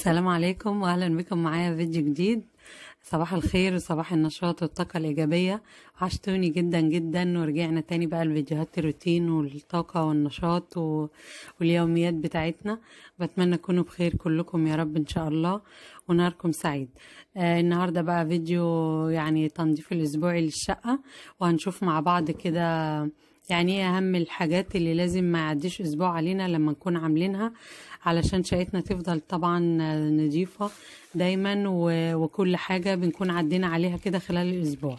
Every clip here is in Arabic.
السلام عليكم واهلا بكم معايا في فيديو جديد صباح الخير وصباح النشاط والطاقة الإيجابية عشتوني جدا جدا ورجعنا تاني بقى لفيديوهات الروتين والطاقة والنشاط و... واليوميات بتاعتنا بتمنى تكونوا بخير كلكم يا رب إن شاء الله ونهاركم سعيد آه النهاردة بقى فيديو يعني تنظيف الأسبوعي للشقة وهنشوف مع بعض كده يعني ايه اهم الحاجات اللي لازم ما يعديش اسبوع علينا لما نكون عاملينها علشان شقتنا تفضل طبعا نظيفه دايما وكل حاجة بنكون عدينا عليها كده خلال الأسبوع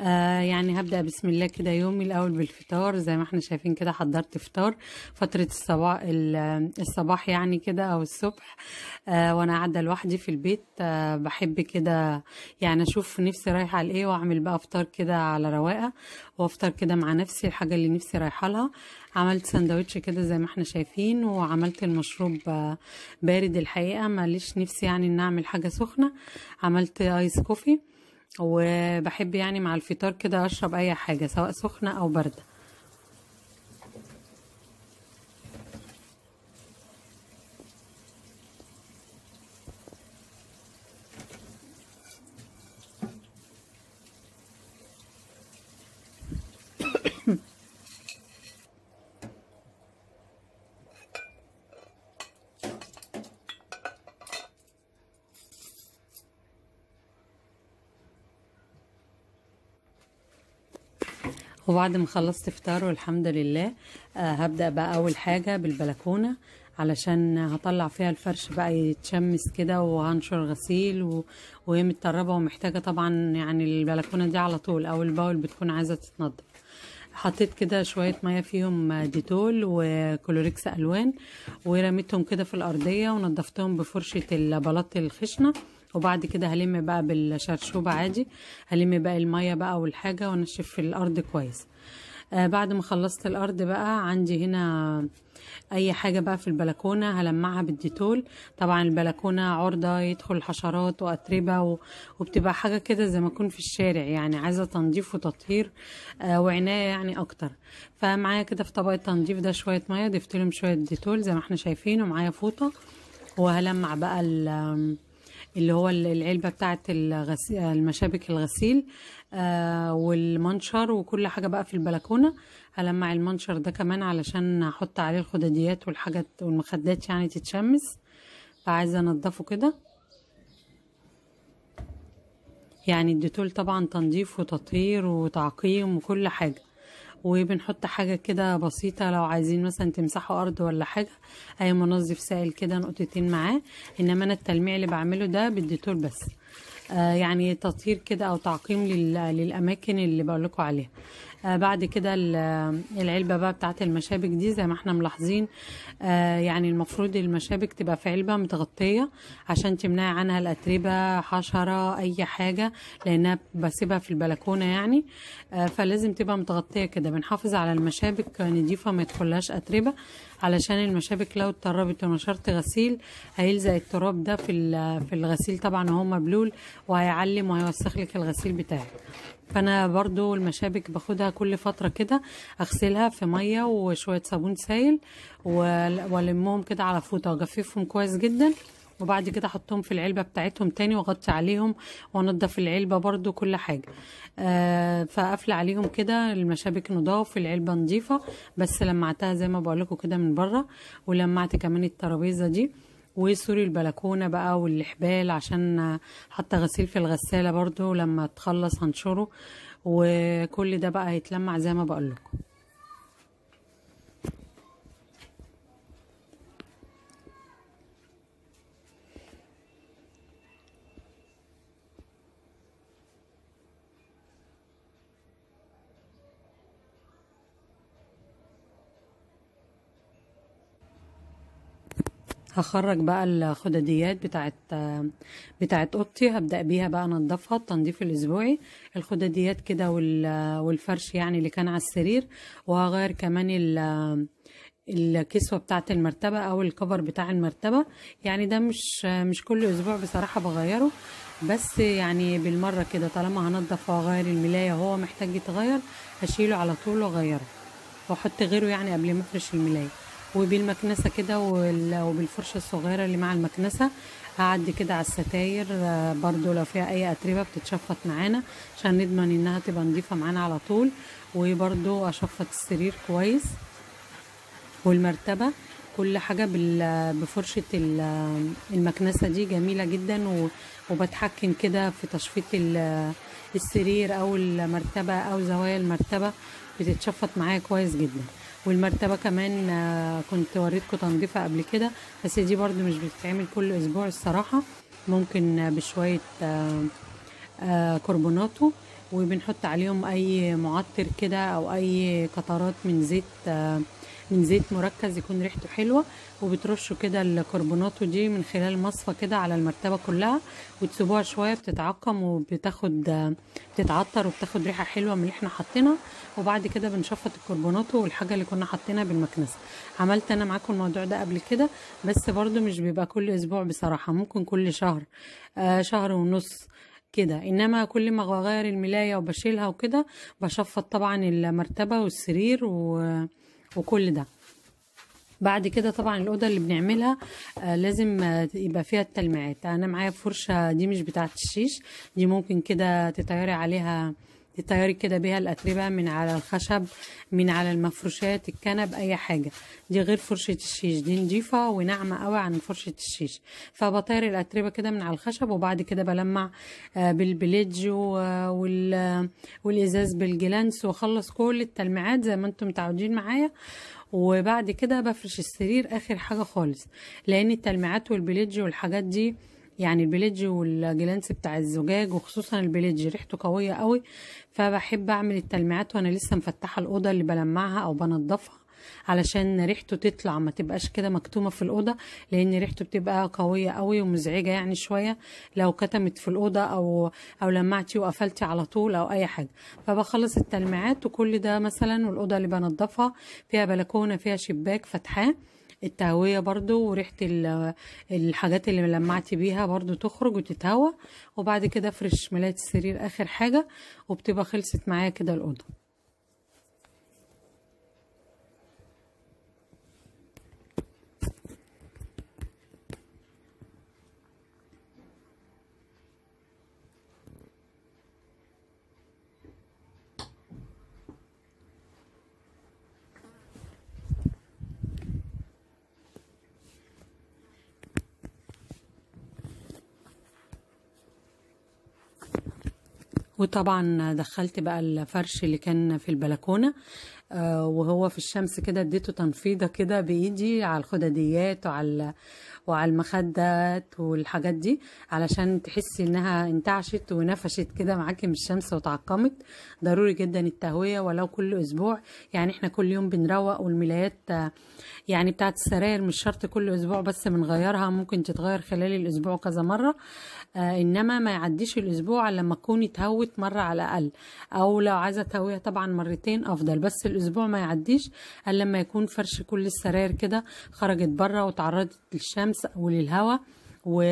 آه يعني هبدأ بسم الله كده يومي الأول بالفطار زي ما احنا شايفين كده حضرت فطار فترة الصباح الصباح يعني كده أو الصبح آه وأنا قاعدة لوحدي في البيت آه بحب كده يعني أشوف نفسي رايحة لإيه وأعمل بقى فطار كده على رواقة وأفطر كده مع نفسي الحاجة اللي نفسي رايحة لها آه عملت سندوتش كده زي ما احنا شايفين وعملت المشروب آه، بارد الحقيقه ماليش نفسي يعني ان اعمل حاجه سخنه عملت ايس كوفي وبحب يعني مع الفطار كده اشرب اي حاجه سواء سخنه او بارده وبعد ما خلصت فطار والحمد لله آه، هبدأ بقى أول حاجة بالبلكونة علشان هطلع فيها الفرش بقى يتشمس كده وهنشر غسيل و... وهي متطربة ومحتاجة طبعا يعني البلكونة دي على طول أول بأول بتكون عايزة تتنضف حطيت كده شوية مية فيهم ديتول وكلوريكس ألوان ورميتهم كده في الأرضية ونضفتهم بفرشة البلاط الخشنة وبعد كده هلم بقى بالشرشوبة عادي هلم بقى المية بقى والحاجة وانشف في الارض كويس آه بعد ما خلصت الارض بقى عندي هنا اي حاجه بقى في البلكونه هلمعها بالديتول طبعا البلكونه عرضه يدخل حشرات واتربه و... وبتبقى حاجه كده زي ما اكون في الشارع يعني عايزه تنظيف وتطهير آه وعنايه يعني اكتر فمعايا كده في طبق التنظيف ده شويه ميه ضفت لهم شويه ديتول زي ما احنا شايفين ومعايا فوطه وهلمع بقى اللي هو العلبه بتاعه الغسيل المشابك الغسيل آه والمنشر وكل حاجه بقى في البلكونه هلمع المنشر ده كمان علشان احط عليه الخداديات والحاجات والمخدات يعني تتشمس فعايزه انضفه كده يعني الديتول طبعا تنظيف وتطهير وتعقيم وكل حاجه وبنحط حاجة كده بسيطة لو عايزين مثلا تمسحوا أرض ولا حاجة أي منظف سائل كده نقطتين معاه إنما أنا التلميع اللي بعمله ده بالديتول بس آه يعني تطهير كده أو تعقيم للأماكن اللي بقول لكم عليها آه، بعد كده العلبة بقى بتاعت المشابك دي زي ما احنا ملاحظين آه، يعني المفروض المشابك تبقى في علبة متغطية عشان تمنعي عنها الأتربة حشرة أي حاجة لأنها بسيبها في البلكونة يعني آه، فلازم تبقى متغطية كده بنحافظ على المشابك نضيفة ما يدخلهاش أتربة علشان المشابك لو اتطربت ونشرت غسيل هيلزق التراب ده في الغسيل طبعا وهو مبلول وهيعلم وهيوسخ لك الغسيل بتاعك فانا برضو المشابك باخدها كل فتره كده اغسلها في ميه وشويه صابون سايل والمهم كده على فوطه واجففهم كويس جدا وبعد كده احطهم في العلبه بتاعتهم تاني واغطي عليهم وانضف العلبه برضو كل حاجه آه فقفل عليهم كده المشابك نضاف العلبه نضيفه بس لمعتها زي ما بقول لكم كده من بره ولمعت كمان الترابيزه دي وسوري البلكونة بقى والحبال عشان حتى غسيل في الغسالة برضو لما تخلص هنشره وكل ده بقى هيتلمع زي ما بقول لكم هخرج بقى الخدديات بتاعت بتاعت اوضتي هبدا بيها بقى انضفها التنظيف الاسبوعي الخدديات كده والفرش يعني اللي كان على السرير وهغير كمان ال الكسوه بتاعه المرتبه او الكفر بتاع المرتبه يعني ده مش مش كل اسبوع بصراحه بغيره بس يعني بالمره كده طالما هنضف واغير الملايه هو محتاج يتغير هشيله على طول واغيره واحط غيره يعني قبل ما افرش الملايه وبالمكنسة كده وبالفرشة الصغيرة اللي مع المكنسة هعدي كده على الستاير آه، برضو لو فيها اي اتربة بتتشفط معانا عشان نضمن انها تبقى نضيفة معانا على طول وبرضو اشفط السرير كويس والمرتبة كل حاجة بفرشة المكنسة دي جميلة جدا وبتحكم كده في تشفيط السرير او المرتبة او زوايا المرتبة بتتشفط معايا كويس جدا والمرتبة كمان آه، كنت وريتكم تنظيفها قبل كده بس دي برضو مش بتتعمل كل اسبوع الصراحة ممكن آه، بشوية آه، كربوناتو وبنحط عليهم اي معطر كده او اي قطرات من زيت من زيت مركز يكون ريحته حلوه وبترشوا كده الكربوناتو دي من خلال مصفى كده على المرتبه كلها وتسيبوها شويه بتتعقم وبتاخد بتتعطر وبتاخد ريحه حلوه من اللي احنا حاطينها وبعد كده بنشفط الكربوناتو والحاجه اللي كنا حاطينها بالمكنسه عملت انا معاكم الموضوع ده قبل كده بس برده مش بيبقى كل اسبوع بصراحه ممكن كل شهر آه شهر ونص كده انما كل ما بغير الملايه وبشيلها وكده بشفط طبعا المرتبه والسرير و وكل ده بعد كده طبعا الاوضه اللي بنعملها آه لازم آه، يبقى فيها التلميعات انا معايا فرشه دي مش بتاعه الشيش دي ممكن كده تطيري عليها تطيري كده بيها الأتربة من على الخشب من على المفروشات الكنب أي حاجة دي غير فرشة الشيش دي نضيفة وناعمة قوي عن فرشة الشيش فبطير الأتربة كده من على الخشب وبعد كده بلمع آه، بالبليدج آه، والإزاز بالجلانس وأخلص كل التلميعات زي ما انتم متعودين معايا وبعد كده بفرش السرير آخر حاجة خالص لأن التلميعات والبليدج والحاجات دي يعني البليدج والجلانس بتاع الزجاج وخصوصا البليدج ريحته قوية قوي فبحب اعمل التلميعات وانا لسه مفتحة الأوضة اللي بلمعها او بنضفها علشان ريحته تطلع ما تبقاش كده مكتومه في الاوضه لان ريحته بتبقى قويه قوي ومزعجه يعني شويه لو كتمت في الاوضه او او لمعتي وقفلتي على طول او اي حاجه فبخلص التلميعات وكل ده مثلا والاوضه اللي بنضفها فيها بلكونه فيها شباك فتحاه التهوية برضو وريحة الحاجات اللي لمعتي بيها برضو تخرج وتتهوى وبعد كده افرش ملاية السرير اخر حاجة وبتبقى خلصت معايا كده الأوضة وطبعا دخلت بقى الفرش اللي كان في البلكونه آه، وهو في الشمس كده اديته تنفيضه كده بايدي على الخدديات وعلى وعلى المخدات والحاجات دي علشان تحسي انها انتعشت ونفشت كده معاكي من الشمس وتعقمت ضروري جدا التهويه ولو كل اسبوع يعني احنا كل يوم بنروق والملايات آه، يعني بتاعت السراير مش شرط كل اسبوع بس بنغيرها ممكن تتغير خلال الاسبوع كذا مره آه، انما ما يعديش الاسبوع الا لما تكون اتهوت مره على الاقل او لو عايزه تهويها طبعا مرتين افضل بس الاسبوع ما يعديش الا لما يكون فرش كل السراير كده خرجت بره وتعرضت للشمس او للهواء و...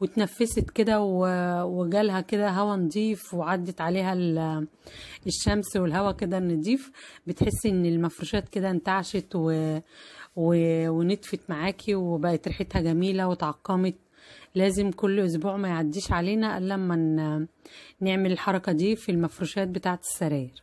وتنفست كده و... وجالها كده هوا نضيف وعدت عليها ال... الشمس والهوا كده نضيف بتحسي ان المفروشات كده انتعشت و... و... ونتفت معاكي وبقت ريحتها جميلة وتعقمت لازم كل اسبوع ما يعديش علينا الا لما نعمل الحركه دي في المفروشات بتاعه السراير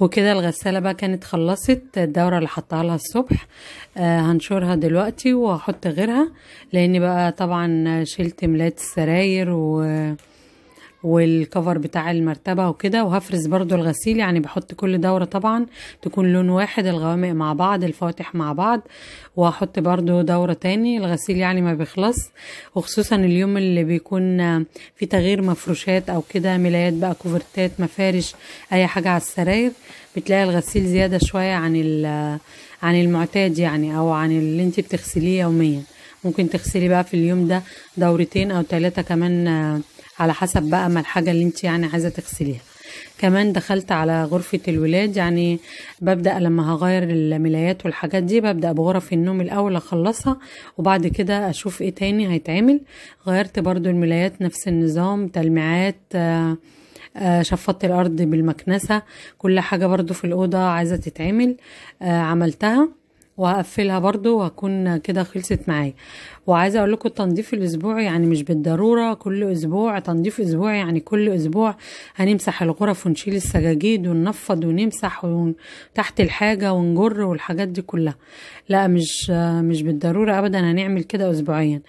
وكده الغسالة بقى كانت خلصت الدورة اللي حطها لها الصبح آه هنشرها دلوقتي وهحط غيرها لان بقى طبعا شلت ملات السراير و والكفر بتاع المرتبة وكده وهفرز برضو الغسيل يعني بحط كل دورة طبعا تكون لون واحد الغوامق مع بعض الفواتح مع بعض وهحط برضو دورة تاني الغسيل يعني ما بيخلص وخصوصا اليوم اللي بيكون في تغيير مفروشات او كده ملايات بقى كوفرتات مفارش اي حاجة على السراير بتلاقي الغسيل زيادة شوية عن عن المعتاد يعني او عن اللي انت بتغسليه يوميا ممكن تغسلي بقى في اليوم ده دورتين او ثلاثة كمان على حسب بقى ما الحاجة اللي انت يعني عايزة تغسليها كمان دخلت على غرفة الولاد يعني ببدأ لما هغير الملايات والحاجات دي ببدأ بغرف النوم الأول أخلصها وبعد كده أشوف إيه تاني هيتعمل غيرت برضو الملايات نفس النظام تلميعات آه، آه، شفطت الأرض بالمكنسة كل حاجة برضو في الأوضة عايزة تتعمل آه، عملتها وهقفلها برضو وهكون كده خلصت معايا وعايزه اقول لكم التنظيف الاسبوعي يعني مش بالضروره كل اسبوع تنظيف اسبوعي يعني كل اسبوع هنمسح الغرف ونشيل السجاجيد وننفض ونمسح تحت الحاجه ونجر والحاجات دي كلها لا مش مش بالضروره ابدا هنعمل كده اسبوعيا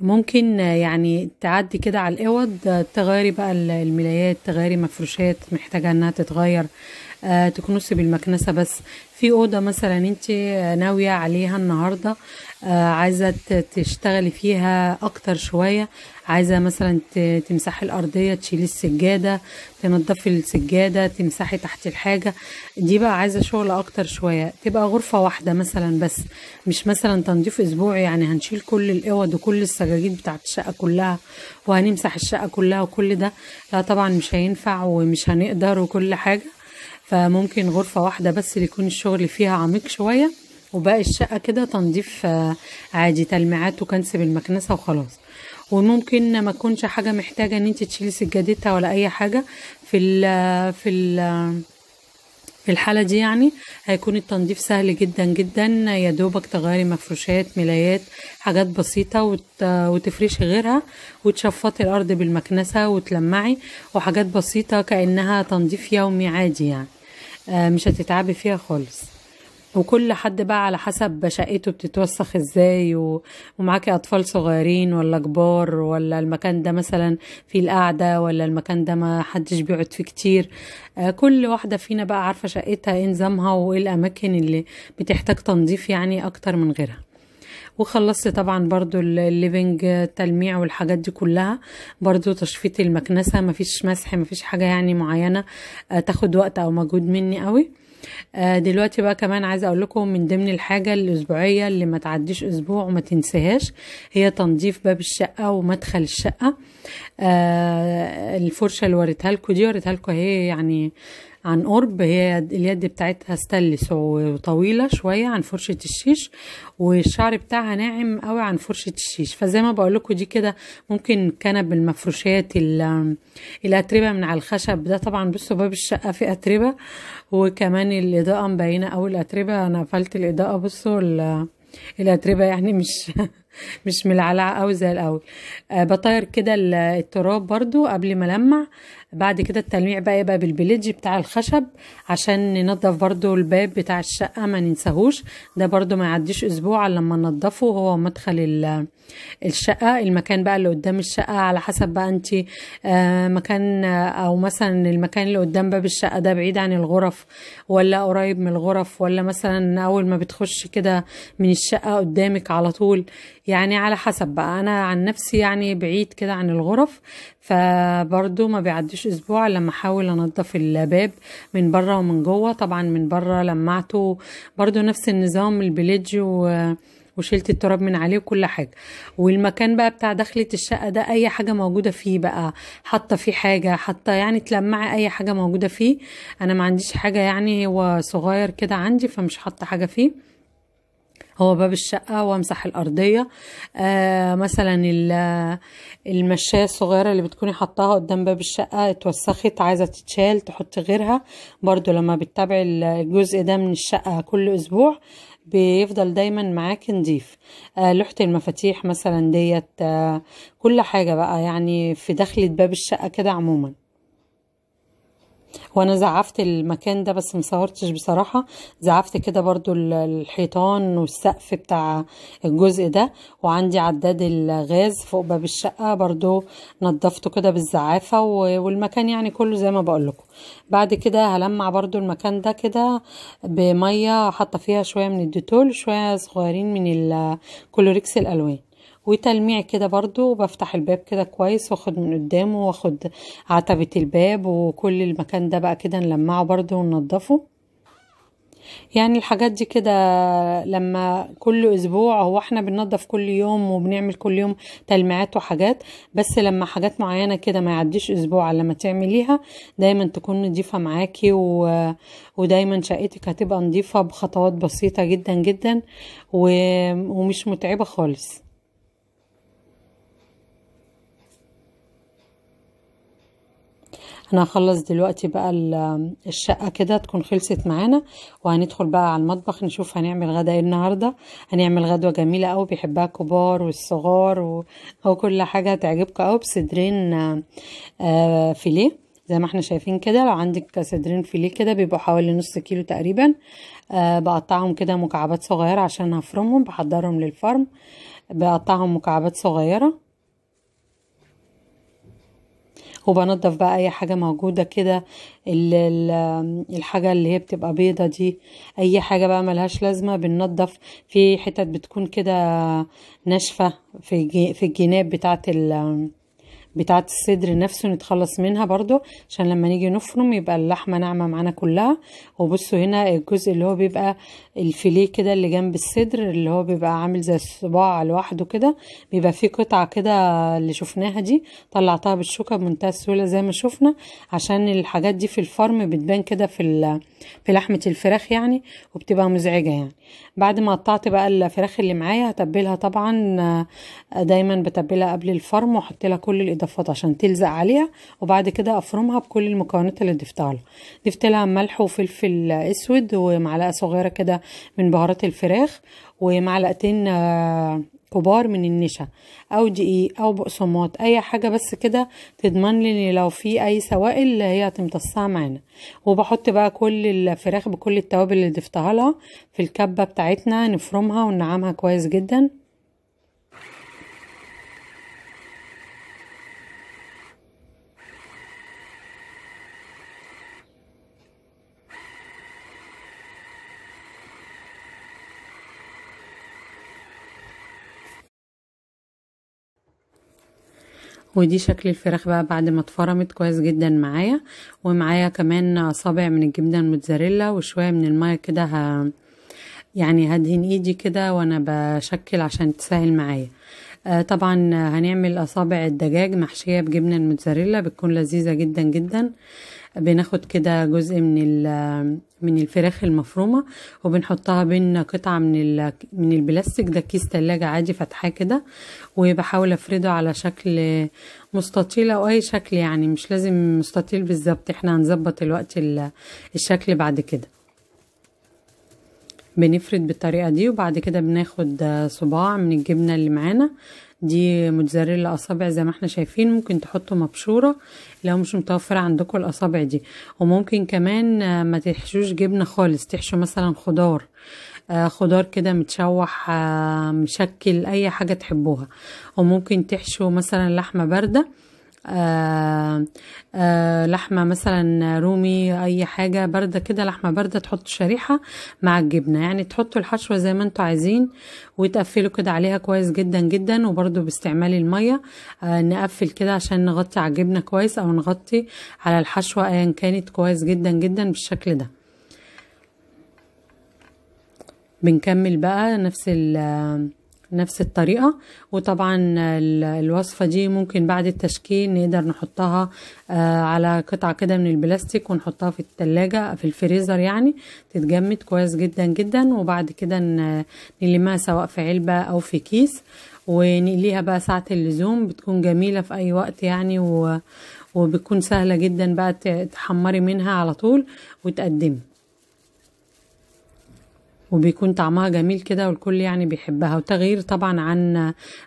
ممكن يعني تعدي كده على الاوض تغيري بقى الملايات تغيري مفروشات محتاجه انها تتغير آه، تكنسي بالمكنسة بس في أوضة مثلا انت آه، ناوية عليها النهاردة آه، عايزة تشتغلي فيها أكتر شوية عايزة مثلا تمسحي الأرضية تشيلي السجادة تنضفي السجادة تمسحي تحت الحاجة دي بقى عايزة شغل أكتر شوية تبقى غرفة واحدة مثلا بس مش مثلا تنظيف أسبوعي يعني هنشيل كل الأوض وكل السجاجيد بتاعت الشقة كلها وهنمسح الشقة كلها وكل ده لا طبعا مش هينفع ومش هنقدر وكل حاجة فممكن غرفة واحدة بس اللي يكون الشغل فيها عميق شوية وباقي الشقة كده تنظيف آه، عادي تلميعات وكنس بالمكنسة وخلاص وممكن ما تكونش حاجة محتاجة ان انت تشيلي سجادتها ولا اي حاجة في الـ آه، في الـ آه، في الحالة دي يعني هيكون التنظيف سهل جدا جدا يا دوبك تغيري مفروشات ملايات حاجات بسيطة وتفرشي غيرها وتشفطي الأرض بالمكنسة وتلمعي وحاجات بسيطة كأنها تنظيف يومي عادي يعني آه، مش هتتعبي فيها خالص وكل حد بقى على حسب شقته بتتوسخ ازاي و... ومعاكي اطفال صغيرين ولا كبار ولا المكان ده مثلا فيه القعده ولا المكان ده ما حدش بيقعد فيه كتير آه، كل واحده فينا بقى عارفه شقتها ايه نظامها وايه الاماكن اللي بتحتاج تنظيف يعني اكتر من غيرها وخلصت طبعا برضو الليفنج تلميع والحاجات دي كلها برضو تشفيط المكنسة مفيش مسح مفيش حاجة يعني معينة آه، تاخد وقت او مجهود مني قوي آه، دلوقتي بقى كمان عايزه اقول لكم من ضمن الحاجه الاسبوعيه اللي ما تعديش اسبوع وما تنسهاش هي تنظيف باب الشقه ومدخل الشقه آه، الفرشه اللي وريتها لكم دي وريتها لكم اهي يعني عن قرب هي اليد بتاعتها ستلس وطويله شويه عن فرشه الشيش والشعر بتاعها ناعم قوي عن فرشه الشيش فزي ما بقول لكم دي كده ممكن كنب المفروشات الاتربه من على الخشب ده طبعا بصوا باب الشقه في اتربه وكمان الاضاءه مبينه أو الاتربه انا قفلت الاضاءه بصوا الاتربه يعني مش مش ملعلعه قوي زي الاول آه، بطير كده التراب برضو قبل ما لمع بعد كده التلميع بقى يبقى بالبليج بتاع الخشب عشان ننضف برضو الباب بتاع الشقة ما ننساهوش ده برضو ما يعديش اسبوع لما ننضفه هو مدخل الشقة المكان بقى اللي قدام الشقة على حسب بقى انت آه، مكان آه، او مثلا المكان اللي قدام باب الشقة ده بعيد عن الغرف ولا قريب من الغرف ولا مثلا اول ما بتخش كده من الشقة قدامك على طول يعني على حسب بقى انا عن نفسي يعني بعيد كده عن الغرف فبرضو ما بيعديش قعدتش اسبوع لما احاول انضف الباب من بره ومن جوه طبعا من بره لمعته برضو نفس النظام البليج و وشلت التراب من عليه وكل حاجة والمكان بقى بتاع دخلة الشقة ده أي حاجة موجودة فيه بقى حاطة فيه حاجة حاطة يعني تلمعي أي حاجة موجودة فيه أنا ما عنديش حاجة يعني هو صغير كده عندي فمش حاطة حاجة فيه هو باب الشقة وامسح الأرضية آه مثلا المشاية الصغيرة اللي بتكوني حطاها قدام باب الشقة اتوسخت عايزة تتشال تحط غيرها برضو لما بتتابعي الجزء ده من الشقة كل أسبوع بيفضل دايما معاك نضيف آه لوحة المفاتيح مثلا ديت آه كل حاجة بقى يعني في دخلة باب الشقة كده عموما وانا زعفت المكان ده بس مصورتش بصراحة زعفت كده برضو الحيطان والسقف بتاع الجزء ده وعندي عداد الغاز فوق باب الشقة برضو نضفته كده بالزعافة والمكان يعني كله زي ما بقولكم بعد كده هلمع برضو المكان ده كده بمية حاطة فيها شوية من الديتول شوية صغيرين من الكلوريكس الالوان وتلميع كده برضو بفتح الباب كده كويس واخد من قدامه واخد عتبة الباب وكل المكان ده بقى كده نلمعه برضو وننظفه يعني الحاجات دي كده لما كل اسبوع هو احنا بننضف كل يوم وبنعمل كل يوم تلميعات وحاجات بس لما حاجات معينه كده ما يعديش اسبوع لما تعمليها دايما تكون نضيفه معاكي و... ودايما شقتك هتبقى نضيفه بخطوات بسيطه جدا جدا و... ومش متعبه خالص انا هخلص دلوقتي بقى الشقة كده تكون خلصت معانا وهندخل بقى على المطبخ نشوف هنعمل غدا ايه النهاردة هنعمل غدوة جميلة قوي بيحبها الكبار والصغار و... وكل حاجة تعجبكم قوي بصدرين آه، فيليه زي ما احنا شايفين كده لو عندك صدرين فيليه كده بيبقوا حوالي نص كيلو تقريبا آه، بقطعهم كده مكعبات صغيرة عشان هفرمهم بحضرهم للفرم بقطعهم مكعبات صغيرة وبنضف بقى اي حاجه موجوده كده الحاجه اللي هي بتبقى بيضه دي اي حاجه بقى ملهاش لازمه بننضف في حتت بتكون كده ناشفه في في الجناب بتاعه بتاعة الصدر نفسه نتخلص منها برضو عشان لما نيجي نفرم يبقى اللحمة ناعمة معانا كلها وبصوا هنا الجزء اللي هو بيبقى الفيليه كده اللي جنب الصدر اللي هو بيبقى عامل زي الصباع لوحده كده بيبقى فيه قطعة كده اللي شفناها دي طلعتها بالشوكة بمنتهى السهولة زي ما شفنا عشان الحاجات دي في الفرم بتبان كده في في لحمة الفراخ يعني وبتبقى مزعجة يعني بعد ما قطعت بقى الفراخ اللي معايا هتبلها طبعا دايما بتبلها قبل الفرم واحط لها كل الإضافة الضفات عشان تلزق عليها وبعد كده افرمها بكل المكونات اللي ضفتها ضفت لها ملح وفلفل اسود ومعلقه صغيره كده من بهارات الفراخ ومعلقتين آه، كبار من النشا او دقيق او بقسماط اي حاجه بس كده تضمن لي لو في اي سوائل هي هتمتصها معانا وبحط بقى كل الفراخ بكل التوابل اللي ضفتها لها في الكبه بتاعتنا نفرمها وننعمها كويس جدا ودي شكل الفراخ بقى بعد ما اتفرمت كويس جدا معايا ومعايا كمان صابع من الجبنة الموتزاريلا وشوية من المية كده ه... يعني هدهن ايدي كده وانا بشكل عشان تسهل معايا آه، طبعا هنعمل اصابع الدجاج محشية بجبنة الموتزاريلا بتكون لذيذة جدا جدا بناخد كده جزء من من الفراخ المفرومة وبنحطها بين قطعة من من البلاستيك ده كيس تلاجة عادي فتحاه كده وبحاول افرده على شكل مستطيل او اي شكل يعني مش لازم مستطيل بالظبط احنا هنظبط الوقت الشكل بعد كده بنفرد بالطريقة دي وبعد كده بناخد صباع من الجبنة اللي معانا دي موتزاريلا اصابع زي ما احنا شايفين ممكن تحطوا مبشوره لو مش متوفره عندكم الاصابع دي وممكن كمان آه، ما تحشوش جبنه خالص تحشوا مثلا خضار آه، خضار كده متشوح آه، مشكل اي حاجه تحبوها وممكن تحشوا مثلا لحمه بارده آه، آه، لحمه مثلا رومي اي حاجه بارده كده لحمه بارده تحط شريحه مع الجبنه يعني تحطوا الحشوه زي ما انتوا عايزين وتقفلوا كده عليها كويس جدا جدا وبرده باستعمال الميه آه، نقفل كده عشان نغطي على الجبنه كويس او نغطي على الحشوه ايا كانت كويس جدا جدا بالشكل ده بنكمل بقى نفس ال نفس الطريقة وطبعا الوصفة دي ممكن بعد التشكيل نقدر نحطها آه، على قطعة كده من البلاستيك ونحطها في التلاجة في الفريزر يعني تتجمد كويس جدا جدا وبعد كده نلمها سواء في علبة أو في كيس ونقليها بقى ساعة اللزوم بتكون جميلة في أي وقت يعني و... وبتكون سهلة جدا بقى تحمري منها على طول وتقدمي وبيكون طعمها جميل كده والكل يعني بيحبها وتغيير طبعا عن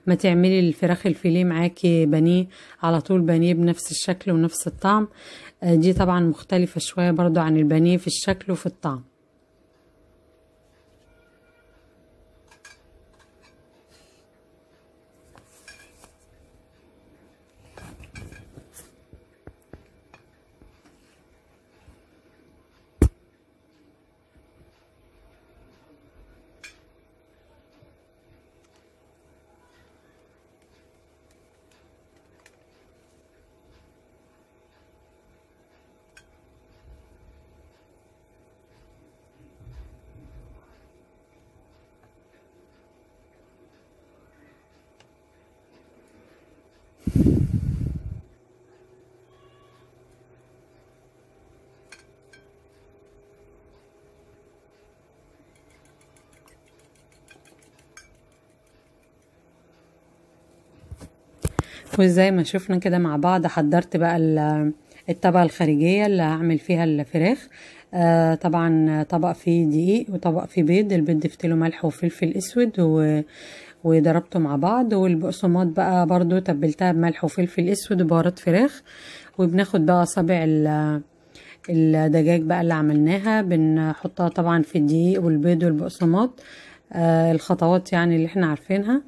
ما تعملي الفراخ الفيليه معاكي بانيه على طول بانيه بنفس الشكل ونفس الطعم آه، دي طبعا مختلفة شوية برضو عن البانيه في الشكل وفي الطعم وزي ما شفنا كده مع بعض حضرت بقى الطبقة الخارجية اللي هعمل فيها الفراخ آه طبعا طبق فيه دقيق وطبق فيه بيض البيض ضفت ملح وفلفل اسود و... وضربته مع بعض والبقسماط بقى برضو تبلتها بملح وفلفل اسود وبهارات فراخ وبناخد بقى صابع الدجاج بقى اللي عملناها بنحطها طبعا في الدقيق والبيض والبقسماط آه الخطوات يعني اللي احنا عارفينها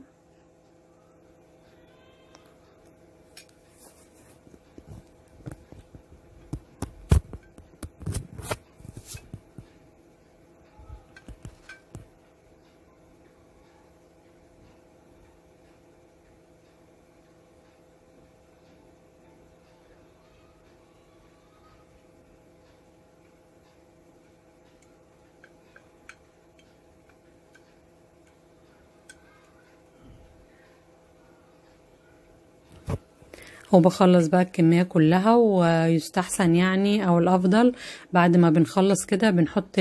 وبخلص بقى الكمية كلها ويستحسن يعني او الافضل بعد ما بنخلص كده بنحط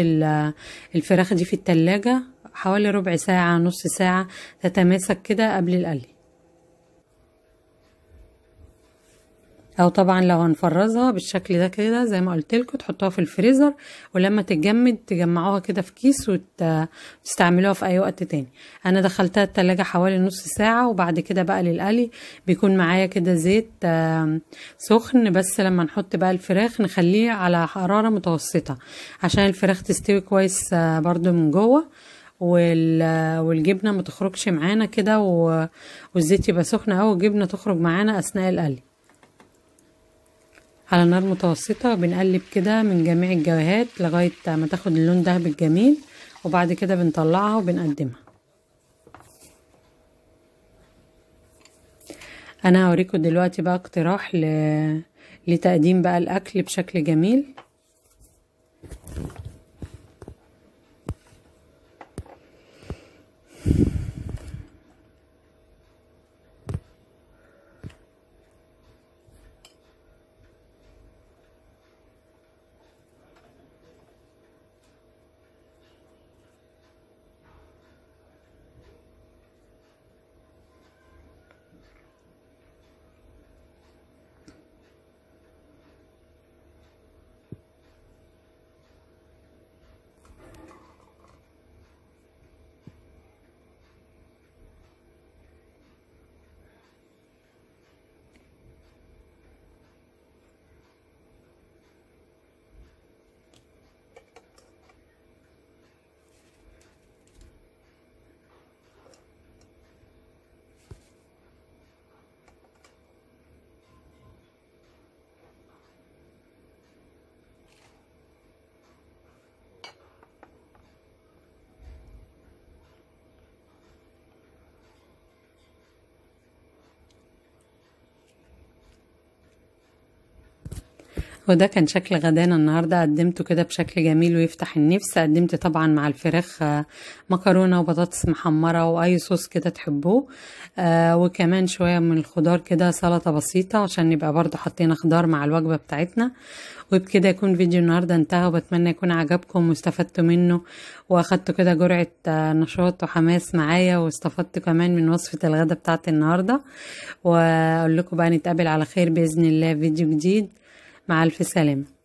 الفراخ دي في التلاجة حوالي ربع ساعة نص ساعة تتماسك كده قبل القلي او طبعا لو هنفرزها بالشكل ده كده زي ما قلت لكم تحطوها في الفريزر ولما تتجمد تجمعوها كده في كيس وتستعملوها في اي وقت تاني انا دخلتها التلاجة حوالي نص ساعة وبعد كده بقى للقلي بيكون معايا كده زيت سخن بس لما نحط بقى الفراخ نخليه على حرارة متوسطة عشان الفراخ تستوي كويس آه، برضو من جوه والجبنه ما تخرجش معانا كده والزيت يبقى سخن او الجبنه تخرج معانا اثناء القلي على نار متوسطة بنقلب كده من جميع الجوهات لغاية ما تاخد اللون ده الجميل وبعد كده بنطلعها وبنقدمها انا هوريكم دلوقتي بقى اقتراح ل... لتقديم بقى الاكل بشكل جميل وده كان شكل غدانا النهاردة قدمته كده بشكل جميل ويفتح النفس قدمت طبعا مع الفراخ آه، مكرونة وبطاطس محمرة وأي صوص كده تحبوه آه وكمان شوية من الخضار كده سلطة بسيطة عشان نبقى برضو حطينا خضار مع الوجبة بتاعتنا وبكده يكون فيديو النهاردة انتهى وبتمنى يكون عجبكم واستفدتوا منه واخدتوا كده جرعة آه، نشاط وحماس معايا واستفدتوا كمان من وصفة الغدا بتاعت النهاردة واقول لكم بقى نتقابل على خير بإذن الله فيديو جديد مع ألف سلامة